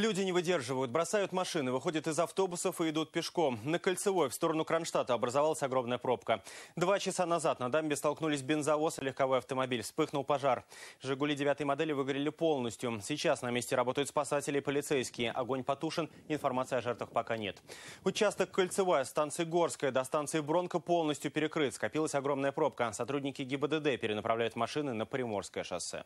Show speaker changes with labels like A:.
A: Люди не выдерживают, бросают машины, выходят из автобусов и идут пешком. На Кольцевой в сторону Кронштадта образовалась огромная пробка. Два часа назад на дамбе столкнулись бензовоз и легковой автомобиль. Вспыхнул пожар. «Жигули» девятой модели выгорели полностью. Сейчас на месте работают спасатели и полицейские. Огонь потушен, информации о жертвах пока нет. Участок Кольцевая, станции Горская до станции Бронко полностью перекрыт. Скопилась огромная пробка. Сотрудники ГИБДД перенаправляют машины на Приморское шоссе.